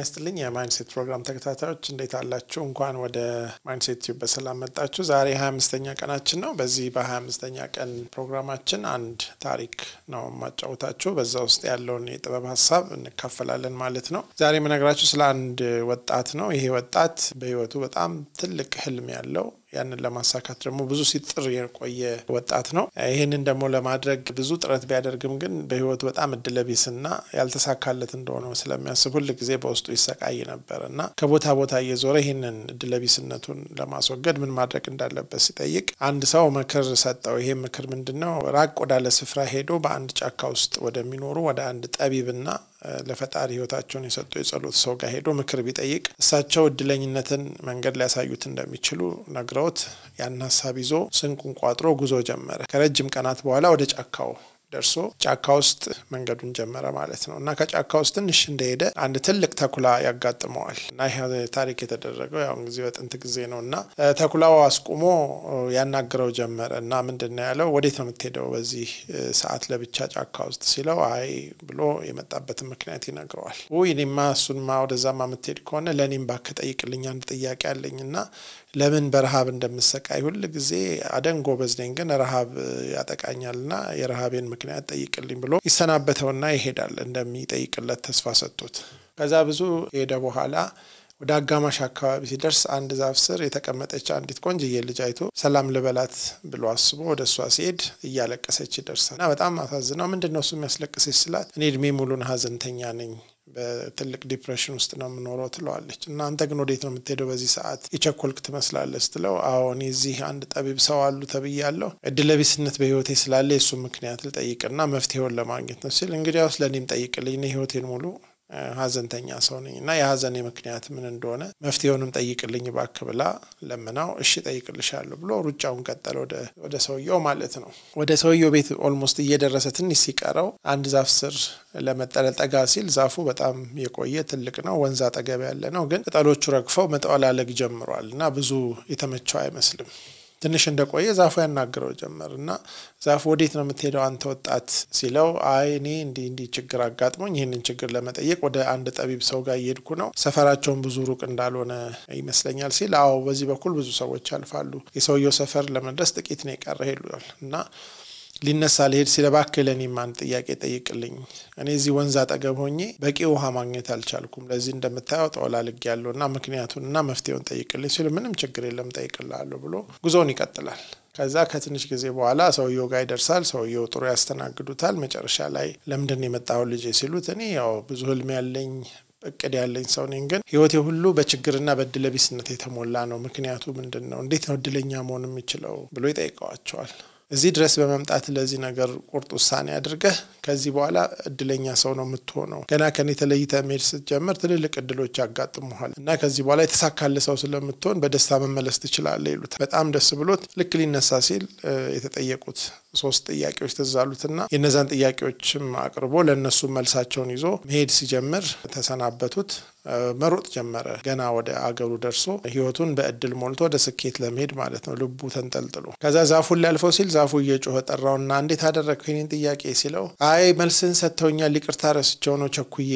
ጤና ይስጥልኝ የማይንሴት ፕሮግራም ተከታታዮች እንዴት አላችሁ? እንኳን ወደ ማይንሴት ቲዩብ በሰላም መጣችሁ። ዛሬ ሀያ አምስተኛ ቀናችን ነው። በዚህ በሀያ አምስተኛ ቀን ፕሮግራማችን አንድ ታሪክ ነው የማጫወታችሁ። በዛ ውስጥ ያለውን የጥበብ ሀሳብ እንካፈላለን ማለት ነው። ዛሬ የምነግራችሁ ስለ አንድ ወጣት ነው። ይሄ ወጣት በህይወቱ በጣም ትልቅ ህልም ያለው ያንን ለማሳካት ደግሞ ብዙ ሲጥር የቆየ ወጣት ነው። ይህንን ደግሞ ለማድረግ ብዙ ጥረት ቢያደርግም ግን በህይወቱ በጣም እድለቢስና ያልተሳካለት እንደሆነ ስለሚያስብ ሁል ጊዜ በውስጡ ይሰቃይ ነበር እና ከቦታ ቦታ እየዞረ ይህንን እድለቢስነቱን ለማስወገድ ምን ማድረግ እንዳለበት ሲጠይቅ አንድ ሰው ምክር ሰጠው። ይሄ ምክር ምንድን ነው? ራቅ ወዳለ ስፍራ ሄዶ በአንድ ጫካ ውስጥ ወደሚኖሩ ወደ አንድ ጠቢብና ለፈጣሪ ህይወታቸውን የሰጡ የጸሎት ሰው ጋር ሄዶ ምክር ቢጠይቅ እሳቸው እድለኝነትን መንገድ ሊያሳዩት እንደሚችሉ ነግረውት ያን ሀሳብ ይዞ ስንቁን ቋጥሮ ጉዞ ጀመረ። ከረጅም ቀናት በኋላ ወደ ጫካው ደርሶ ጫካ ውስጥ መንገዱን ጀመረ ማለት ነው እና ከጫካ ውስጥ ትንሽ እንደሄደ አንድ ትልቅ ተኩላ ያጋጥመዋል እና ይህ ታሪክ የተደረገው ያሁን ጊዜ በጥንት ጊዜ ነው እና ተኩላው አስቁሞ ያናግረው ጀመረ እና ምንድነው ያለው ወዴት ነው የምትሄደው በዚህ ሰዓት ለብቻ ጫካ ውስጥ ሲለው አይ ብሎ የመጣበትን ምክንያት ይነግረዋል ውይ እኔማ እሱንማ ወደዛማ የምትሄድ ከሆነ ለእኔም ባክ ጠይቅልኝ አንድ ጥያቄ አለኝ እና ለምን በረሃብ እንደምሰቃይ ሁል ጊዜ አደንጎ በዝነኝ ግን ረሃብ ያጠቃኛልና የረሃቤን ምክንያት ጠይቅልኝ ብሎ ይሰናበተውና ይሄዳል እንደሚጠይቅለት ተስፋ ሰጥቶት። ከዛ ብዙ ሄደ በኋላ ወደ አጋማሽ አካባቢ ሲደርስ አንድ ዛፍ ስር የተቀመጠች አንዲት ቆንጅዬ ልጅ አይቶ ሰላም ልበላት ብሎ አስቦ ወደ እሷ ሲሄድ እያለቀሰች ይደርሳል እና በጣም አሳዝነው ምንድን ነው እሱ የሚያስለቅሰች ስላት እኔ እድሜ ሙሉን ሀዘንተኛ ነኝ በትልቅ ዲፕሬሽን ውስጥ ነው የምኖረው ትለዋለች እናንተ ግን ወዴት ነው የምትሄደው በዚህ ሰዓት የቸኮልክ ትመስላለች ስትለው አሁን እኔ እዚህ አንድ ጠቢብ ሰው አሉ ተብያለሁ እድለቢስነት በህይወቴ ስላለ የእሱ ምክንያት ልጠይቅና መፍትሄውን ለማግኘት ነው ሲል እንግዲህ ለእኔም ጠይቅልኝ ህይወቴን ሙሉ ሀዘንተኛ ሰው ነኝ እና የሀዘኔ ምክንያት ምን እንደሆነ መፍትሄውንም ጠይቅልኝ ባክ ብላ ለምናው እሺ ጠይቅልሻለሁ ብሎ ሩጫውን ቀጠለ ወደ ሰውየው ማለት ነው። ወደ ሰውየው ቤት ኦልሞስት እየደረሰ ትንሽ ሲቀረው አንድ ዛፍ ስር ለመጠለል ጠጋ ሲል ዛፉ በጣም የቆየ ትልቅ ነው። ወንዝ አጠገብ ያለ ነው፣ ግን ቅጠሎቹ ረግፈው መጠላለግ ጀምሯል እና ብዙ የተመቸው አይመስልም። ትንሽ እንደቆየ ዛፉ ያናግረው ጀመር እና ዛፉ ወዴት ነው የምትሄደው አንተ ወጣት ሲለው፣ አይ እኔ እንዲህ እንዲህ ችግር አጋጥሞኝ ይህንን ችግር ለመጠየቅ ወደ አንድ ጠቢብ ሰው ጋር እየሄድኩ ነው። ሰፈራቸውን ብዙ ሩቅ እንዳልሆነ ይመስለኛል ሲል፣ አዎ በዚህ በኩል ብዙ ሰዎች ያልፋሉ፣ የሰውየው ሰፈር ለመድረስ ጥቂት ነው የቀረ ሄዷል እና ሊነሳ ሊሄድ ሲል እባክህ ለእኔም አንድ ጥያቄ ጠይቅልኝ፣ እኔ እዚህ ወንዝ አጠገብ ሆኜ በቂ ውሃ ማግኘት አልቻልኩም፣ ለዚህ እንደምታየው ጠወላ ልግ ያለው እና ምክንያቱን እና መፍትሄውን ጠይቅልኝ ሲሉ ምንም ችግር የለም ጠይቅልሃለሁ ብሎ ጉዞውን ይቀጥላል። ከዛ ከትንሽ ጊዜ በኋላ ሰውየው ጋር ይደርሳል። ሰውየው ጥሩ ያስተናግዱታል። መጨረሻ ላይ ለምንድን የመጣው ልጄ ሲሉት እኔ ያው ብዙ ህልም ያለኝ እቅድ ያለኝ ሰው ነኝ፣ ግን ህይወቴ ሁሉ በችግርና በእድለቢስነት የተሞላ ነው። ምክንያቱ ምንድን ነው? እንዴት ነው እድለኛ መሆን የሚችለው ብሎ ይጠይቀዋቸዋል። እዚህ ድረስ በመምጣት ለዚህ ነገር ቁርጥ ውሳኔ አድርገህ ከዚህ በኋላ እድለኛ ሰው ነው የምትሆነው። ገና ከኔ ተለይተ መሄድ ስትጀምር ትልልቅ እድሎች ያጋጥመሃል እና ከዚህ በኋላ የተሳካለ ሰው ስለምትሆን በደስታ መመለስ ትችላለህ ይሉታል። በጣም ደስ ብሎት ልክ ሊነሳ ሲል የተጠየቁት ሶስት ጥያቄዎች ትዝ የነዛን ጥያቄዎችም አቅርቦ ለእነሱ መልሳቸውን ይዞ መሄድ ሲጀምር ተሰናበቱት። መሮጥ ጀመረ። ገና ወደ አገሩ ደርሶ ህይወቱን በእድል ሞልቶ ወደ ስኬት ለመሄድ ማለት ነው። ልቡ ተንጠልጥሎ ከዛ ዛፉን ሊያልፈው ሲል ዛፉ እየጮኸ ጠራውና እንዴት አደረግ የኔን ጥያቄ ሲለው አይ መልስን ሰጥተውኛል፣ ይቅርታ ረስቸው ነው ቸኩዬ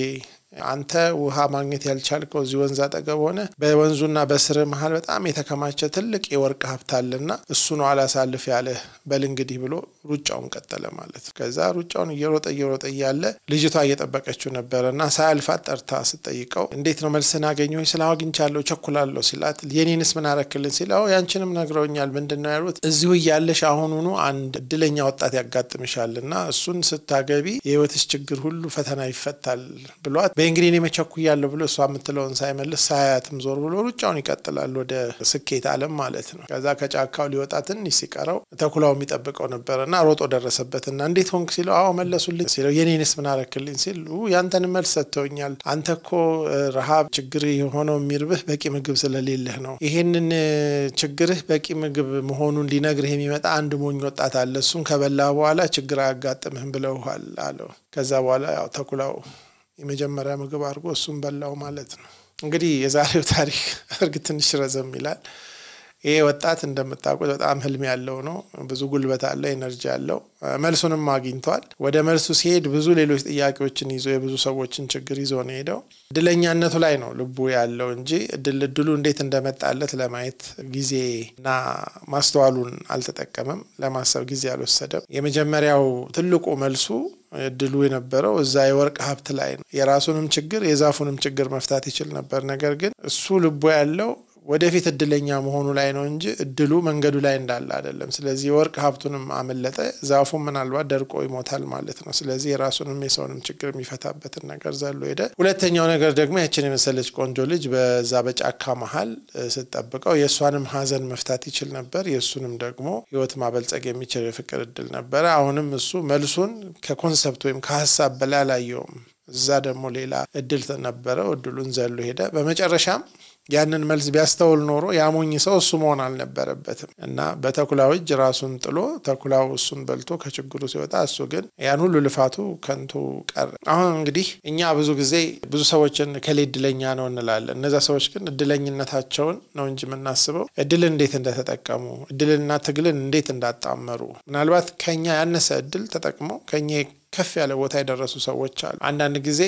አንተ ውሃ ማግኘት ያልቻልከው እዚህ ወንዝ አጠገብ ሆነ በወንዙና በስር መሀል በጣም የተከማቸ ትልቅ የወርቅ ሀብት አለና እሱ ነው አላሳልፍ ያለ በል እንግዲህ ብሎ ሩጫውን ቀጠለ ማለት ከዛ ሩጫውን እየሮጠ እየሮጠ እያለ ልጅቷ እየጠበቀችው ነበረ እና ሳያልፋት ጠርታ ስጠይቀው እንዴት ነው መልስን አገኘ ስለ አግኝቻለሁ ቸኩላለሁ ሲላት የኔንስ ምን አረክልን ሲለው ያንችንም ነግረውኛል ምንድን ነው ያሉት እዚሁ እያለሽ አሁኑኑ አንድ እድለኛ ወጣት ያጋጥምሻል እና እሱን ስታገቢ የህይወትሽ ችግር ሁሉ ፈተና ይፈታል ብሏት እንግዲህ እኔ መቸኩያለሁ ብሎ እሷ የምትለውን ሳይመልስ ሳያያትም ዞር ብሎ ሩጫውን ይቀጥላል ወደ ስኬት አለም ማለት ነው። ከዛ ከጫካው ሊወጣ ትንሽ ሲቀረው ተኩላው የሚጠብቀው ነበረና ሮጦ ደረሰበትና እንዴት ሆንክ ሲለው አዎ መለሱልኝ ሲለው የኔንስ ምናረክልኝ ሲል ያንተን መልስ ሰጥተውኛል። አንተ እኮ ረሃብ ችግር የሆነው የሚርብህ በቂ ምግብ ስለሌለህ ነው። ይሄንን ችግርህ በቂ ምግብ መሆኑን ሊነግርህ የሚመጣ አንድ ሞኝ ወጣት አለ። እሱን ከበላ በኋላ ችግር አያጋጥምህም ብለውሃል አለው። ከዛ በኋላ ያው ተኩላው የመጀመሪያ ምግብ አድርጎ እሱም በላው ማለት ነው። እንግዲህ የዛሬው ታሪክ እርግ ትንሽ ረዘም ይላል። ይሄ ወጣት እንደምታውቁት በጣም ህልም ያለው ነው። ብዙ ጉልበት አለው፣ ኤነርጂ አለው። መልሱንም አግኝቷል። ወደ መልሱ ሲሄድ ብዙ ሌሎች ጥያቄዎችን ይዞ የብዙ ሰዎችን ችግር ይዞ ነው ሄደው። እድለኛነቱ ላይ ነው ልቡ ያለው እንጂ እድል እድሉ እንዴት እንደመጣለት ለማየት ጊዜና ማስተዋሉን አልተጠቀመም። ለማሰብ ጊዜ አልወሰደም። የመጀመሪያው ትልቁ መልሱ እድሉ የነበረው እዛ የወርቅ ሀብት ላይ ነው። የራሱንም ችግር የዛፉንም ችግር መፍታት ይችል ነበር። ነገር ግን እሱ ልቡ ያለው ወደፊት እድለኛ መሆኑ ላይ ነው እንጂ እድሉ መንገዱ ላይ እንዳለ አይደለም። ስለዚህ የወርቅ ሀብቱንም አመለጠ፣ ዛፉ ምናልባት ደርቆ ይሞታል ማለት ነው። ስለዚህ የራሱንም የሰውንም ችግር የሚፈታበትን ነገር ዘሎ ሄደ። ሁለተኛው ነገር ደግሞ ያችን የመሰለች ቆንጆ ልጅ በዛ በጫካ መሀል ስጠብቀው የእሷንም ሀዘን መፍታት ይችል ነበር፣ የእሱንም ደግሞ ህይወት ማበልጸግ የሚችል የፍቅር እድል ነበረ። አሁንም እሱ መልሱን ከኮንሰፕት ወይም ከሀሳብ በላይ አላየውም። እዛ ደግሞ ሌላ እድል ነበረው፣ እድሉን ዘሎ ሄደ። በመጨረሻም ያንን መልስ ቢያስተውል ኖሮ ያሞኝ ሰው እሱ መሆን አልነበረበትም እና በተኩላው እጅ ራሱን ጥሎ ተኩላው እሱን በልቶ ከችግሩ ሲወጣ እሱ ግን ያን ሁሉ ልፋቱ ከንቱ ቀረ። አሁን እንግዲህ እኛ ብዙ ጊዜ ብዙ ሰዎችን ከሌ እድለኛ ነው እንላለን። እነዛ ሰዎች ግን እድለኝነታቸውን ነው እንጂ የምናስበው እድልን እንዴት እንደተጠቀሙ እድልንና ትግልን እንዴት እንዳጣመሩ ምናልባት ከኛ ያነሰ እድል ተጠቅመው ከኛ ከፍ ያለ ቦታ የደረሱ ሰዎች አሉ። አንዳንድ ጊዜ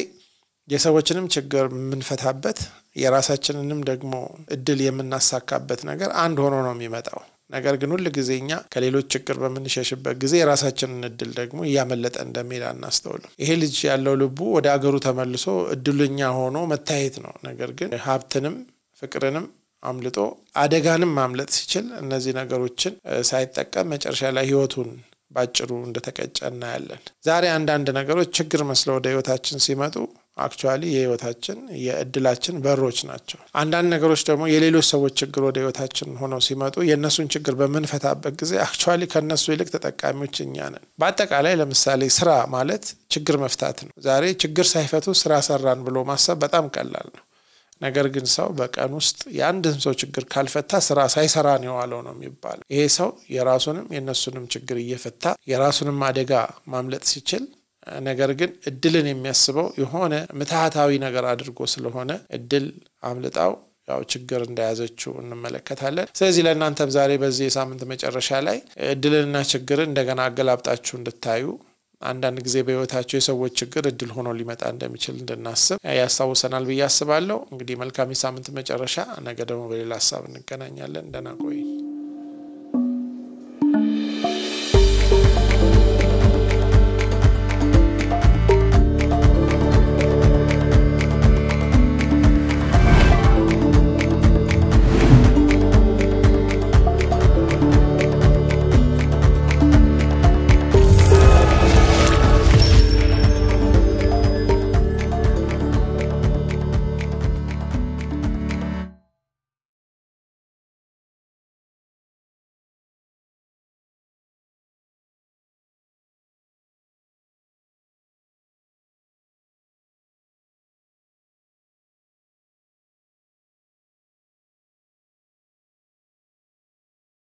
የሰዎችንም ችግር የምንፈታበት የራሳችንንም ደግሞ እድል የምናሳካበት ነገር አንድ ሆኖ ነው የሚመጣው። ነገር ግን ሁል ጊዜ እኛ ከሌሎች ችግር በምንሸሽበት ጊዜ የራሳችንን እድል ደግሞ እያመለጠ እንደሚሄድ አናስተውልም። ይሄ ልጅ ያለው ልቡ ወደ አገሩ ተመልሶ እድሉኛ ሆኖ መታየት ነው። ነገር ግን ሀብትንም ፍቅርንም አምልጦ አደጋንም ማምለጥ ሲችል እነዚህ ነገሮችን ሳይጠቀም መጨረሻ ላይ ህይወቱን ባጭሩ እንደተቀጨ እናያለን። ዛሬ አንዳንድ ነገሮች ችግር መስለው ወደ ህይወታችን ሲመጡ አክቹዋሊ የህይወታችን የእድላችን በሮች ናቸው። አንዳንድ ነገሮች ደግሞ የሌሎች ሰዎች ችግር ወደ ህይወታችን ሆነው ሲመጡ የእነሱን ችግር በምንፈታበት ጊዜ አክቹዋሊ ከእነሱ ይልቅ ተጠቃሚዎች እኛ ነን። በአጠቃላይ ለምሳሌ ስራ ማለት ችግር መፍታት ነው። ዛሬ ችግር ሳይፈቱ ስራ ሰራን ብሎ ማሰብ በጣም ቀላል ነው። ነገር ግን ሰው በቀን ውስጥ የአንድን ሰው ችግር ካልፈታ ስራ ሳይሰራ ነው የዋለው ነው የሚባለው። ይሄ ሰው የራሱንም የእነሱንም ችግር እየፈታ የራሱንም አደጋ ማምለጥ ሲችል ነገር ግን እድልን የሚያስበው የሆነ ምትሃታዊ ነገር አድርጎ ስለሆነ እድል አምልጣው ያው ችግር እንደያዘችው እንመለከታለን። ስለዚህ ለእናንተም ዛሬ በዚህ የሳምንት መጨረሻ ላይ እድልንና ችግርን እንደገና አገላብጣችሁ እንድታዩ አንዳንድ ጊዜ በህይወታቸው የሰዎች ችግር እድል ሆኖ ሊመጣ እንደሚችል እንድናስብ ያስታውሰናል ብዬ አስባለሁ። እንግዲህ መልካም የሳምንት መጨረሻ። ነገ ደግሞ በሌላ ሀሳብ እንገናኛለን። ደህና ቆይ